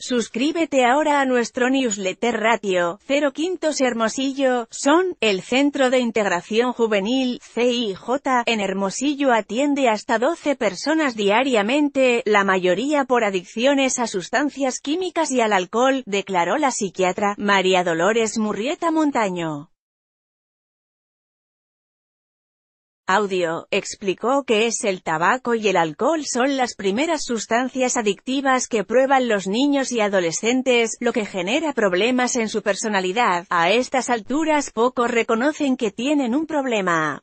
Suscríbete ahora a nuestro newsletter Ratio, 0 Quintos Hermosillo, son, el Centro de Integración Juvenil, CIJ, en Hermosillo atiende hasta 12 personas diariamente, la mayoría por adicciones a sustancias químicas y al alcohol, declaró la psiquiatra, María Dolores Murrieta Montaño. audio, explicó que es el tabaco y el alcohol son las primeras sustancias adictivas que prueban los niños y adolescentes, lo que genera problemas en su personalidad. A estas alturas pocos reconocen que tienen un problema.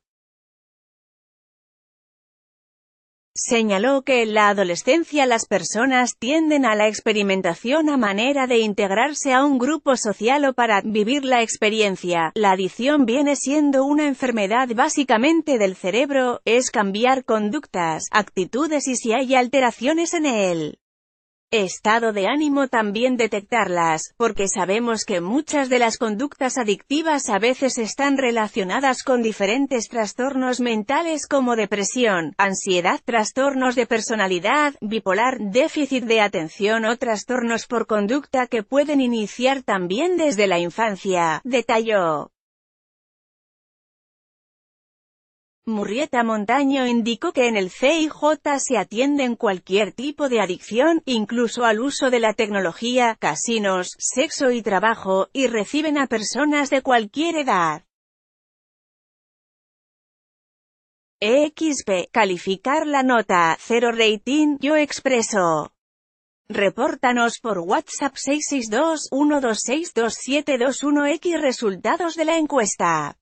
Señaló que en la adolescencia las personas tienden a la experimentación a manera de integrarse a un grupo social o para vivir la experiencia. La adicción viene siendo una enfermedad básicamente del cerebro, es cambiar conductas, actitudes y si hay alteraciones en él estado de ánimo también detectarlas, porque sabemos que muchas de las conductas adictivas a veces están relacionadas con diferentes trastornos mentales como depresión, ansiedad, trastornos de personalidad, bipolar, déficit de atención o trastornos por conducta que pueden iniciar también desde la infancia, detalló. Murrieta Montaño indicó que en el CIJ se atienden cualquier tipo de adicción, incluso al uso de la tecnología, casinos, sexo y trabajo, y reciben a personas de cualquier edad. EXP, calificar la nota, cero rating, yo expreso. Repórtanos por WhatsApp 662-1262721X resultados de la encuesta.